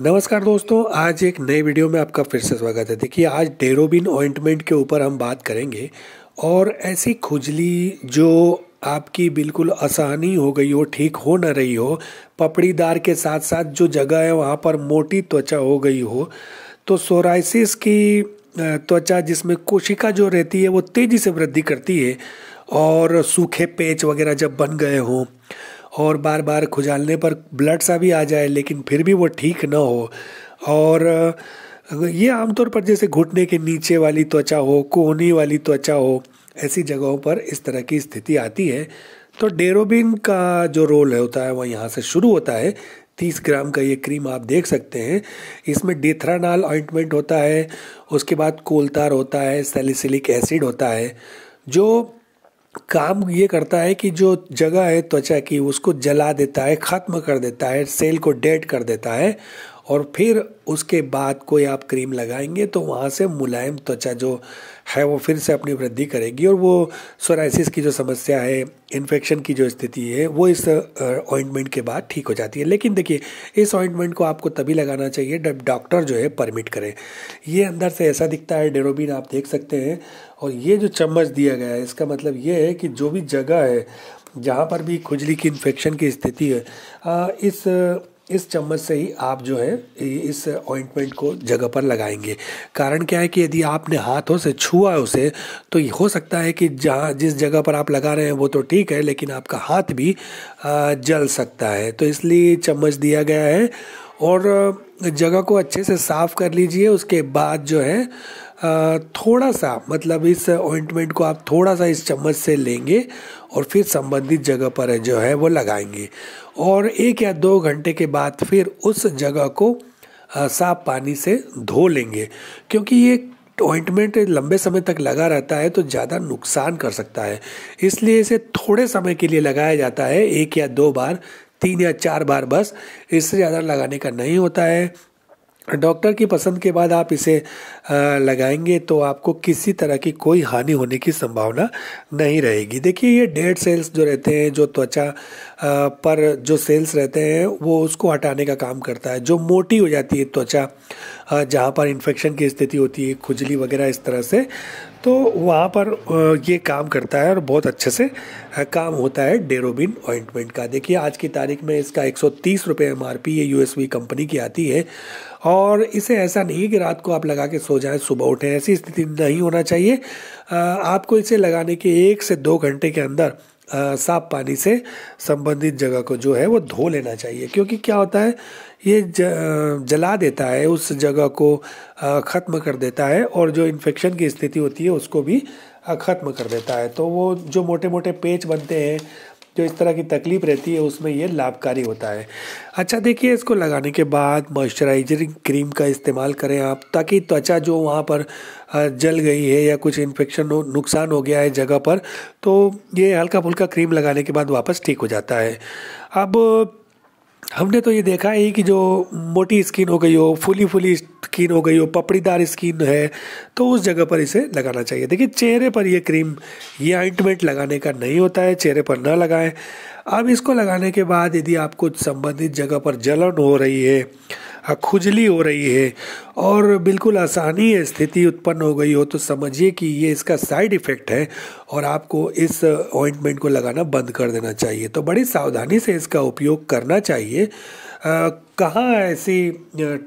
नमस्कार दोस्तों आज एक नए वीडियो में आपका फिर से स्वागत है देखिए आज डेरोबिन ऑइंटमेंट के ऊपर हम बात करेंगे और ऐसी खुजली जो आपकी बिल्कुल आसानी हो गई हो ठीक हो ना रही हो पपड़ीदार के साथ साथ जो जगह है वहाँ पर मोटी त्वचा हो गई हो तो सोराइसिस की त्वचा जिसमें कोशिका जो रहती है वो तेज़ी से वृद्धि करती है और सूखे पेच वगैरह जब बन गए हों और बार बार खुजालने पर ब्लड सा भी आ जाए लेकिन फिर भी वो ठीक न हो और ये आमतौर पर जैसे घुटने के नीचे वाली त्वचा हो कोहनी वाली त्वचा हो ऐसी जगहों पर इस तरह की स्थिति आती है तो डेरोबिन का जो रोल है होता है वह यहाँ से शुरू होता है तीस ग्राम का ये क्रीम आप देख सकते हैं इसमें डेथरानाल ऑइंटमेंट होता है उसके बाद कोलतार होता है सेलिसिलिक एसिड होता है जो काम ये करता है कि जो जगह है त्वचा की उसको जला देता है ख़त्म कर देता है सेल को डेड कर देता है और फिर उसके बाद कोई आप क्रीम लगाएंगे तो वहाँ से मुलायम त्वचा जो है वो फिर से अपनी वृद्धि करेगी और वो सोराइसिस की जो समस्या है इन्फेक्शन की जो स्थिति है वो इस ऑइंटमेंट के बाद ठीक हो जाती है लेकिन देखिए इस ऑइंटमेंट को आपको तभी लगाना चाहिए जब डॉक्टर जो है परमिट करे ये अंदर से ऐसा दिखता है डेरोबिन आप देख सकते हैं और ये जो चम्मच दिया गया है इसका मतलब ये है कि जो भी जगह है जहाँ पर भी खुजली की इन्फेक्शन की स्थिति है इस इस चम्मच से ही आप जो है इस ऑइंटमेंट को जगह पर लगाएंगे कारण क्या है कि यदि आपने हाथों से छुआ उसे तो हो सकता है कि जहाँ जिस जगह पर आप लगा रहे हैं वो तो ठीक है लेकिन आपका हाथ भी जल सकता है तो इसलिए चम्मच दिया गया है और जगह को अच्छे से साफ़ कर लीजिए उसके बाद जो है थोड़ा सा मतलब इस ऑइंटमेंट को आप थोड़ा सा इस चम्मच से लेंगे और फिर संबंधित जगह पर जो है वो लगाएंगे और एक या दो घंटे के बाद फिर उस जगह को साफ पानी से धो लेंगे क्योंकि ये ऑइंटमेंट लंबे समय तक लगा रहता है तो ज़्यादा नुकसान कर सकता है इसलिए इसे थोड़े समय के लिए लगाया जाता है एक या दो बार तीन या चार बार बस इससे ज़्यादा लगाने का नहीं होता है डॉक्टर की पसंद के बाद आप इसे लगाएंगे तो आपको किसी तरह की कोई हानि होने की संभावना नहीं रहेगी देखिए ये डेड सेल्स जो रहते हैं जो त्वचा पर जो सेल्स रहते हैं वो उसको हटाने का काम करता है जो मोटी हो जाती है त्वचा जहाँ पर इन्फेक्शन की स्थिति होती है खुजली वगैरह इस तरह से तो वहाँ पर ये काम करता है और बहुत अच्छे से काम होता है डेरोबिन ऑइंटमेंट का देखिए आज की तारीख में इसका एक सौ तीस रुपये एम आर पी ये यू कंपनी की आती है और इसे ऐसा नहीं कि रात को आप लगा के सो जाएं सुबह उठें ऐसी स्थिति नहीं होना चाहिए आपको इसे लगाने के एक से दो घंटे के अंदर साफ पानी से संबंधित जगह को जो है वो धो लेना चाहिए क्योंकि क्या होता है ये ज, जला देता है उस जगह को ख़त्म कर देता है और जो इन्फेक्शन की स्थिति होती है उसको भी ख़त्म कर देता है तो वो जो मोटे मोटे पेच बनते हैं जो इस तरह की तकलीफ रहती है उसमें ये लाभकारी होता है अच्छा देखिए इसको लगाने के बाद मॉइस्चराइजिंग क्रीम का इस्तेमाल करें आप ताकि त्वचा जो वहाँ पर जल गई है या कुछ इन्फेक्शन हो नुकसान हो गया है जगह पर तो ये हल्का फुल्का क्रीम लगाने के बाद वापस ठीक हो जाता है अब हमने तो ये देखा है कि जो मोटी स्किन हो गई हो फुली फुली स्किन हो गई हो पपड़ीदार स्किन है तो उस जगह पर इसे लगाना चाहिए देखिए चेहरे पर ये क्रीम ये आइंटमेंट लगाने का नहीं होता है चेहरे पर ना लगाएं अब इसको लगाने के बाद यदि आपको संबंधित जगह पर जलन हो रही है खुजली हो रही है और बिल्कुल आसानी है स्थिति उत्पन्न हो गई हो तो समझिए कि ये इसका साइड इफ़ेक्ट है और आपको इस ऑइंटमेंट को लगाना बंद कर देना चाहिए तो बड़ी सावधानी से इसका उपयोग करना चाहिए कहाँ ऐसी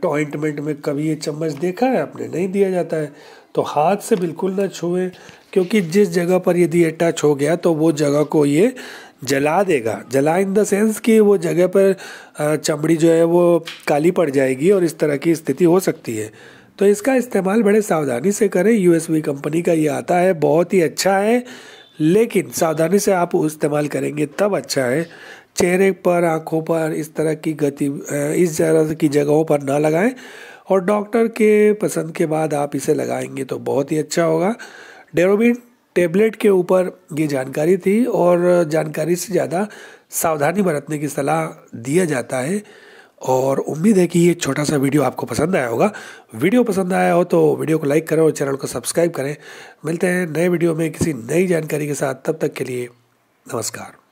टॉइंटमेंट में कभी ये चम्मच देखा है आपने नहीं दिया जाता है तो हाथ से बिल्कुल ना छुएं क्योंकि जिस जगह पर यदि ये टच हो गया तो वो जगह को ये जला देगा जला इन द सेंस कि वो जगह पर चमड़ी जो है वो काली पड़ जाएगी और इस तरह की स्थिति हो सकती है तो इसका इस्तेमाल बड़े सावधानी से करें यू कंपनी का ये आता है बहुत ही अच्छा है लेकिन सावधानी से आप इस्तेमाल करेंगे तब अच्छा है चेहरे पर आँखों पर इस तरह की गति इस तरह की जगहों पर ना लगाएं और डॉक्टर के पसंद के बाद आप इसे लगाएंगे तो बहुत ही अच्छा होगा डेरोबिन टेबलेट के ऊपर ये जानकारी थी और जानकारी से ज़्यादा सावधानी बरतने की सलाह दिया जाता है और उम्मीद है कि ये छोटा सा वीडियो आपको पसंद आया होगा वीडियो पसंद आया हो तो वीडियो को लाइक करें और चैनल को सब्सक्राइब करें मिलते हैं नए वीडियो में किसी नई जानकारी के साथ तब तक के लिए नमस्कार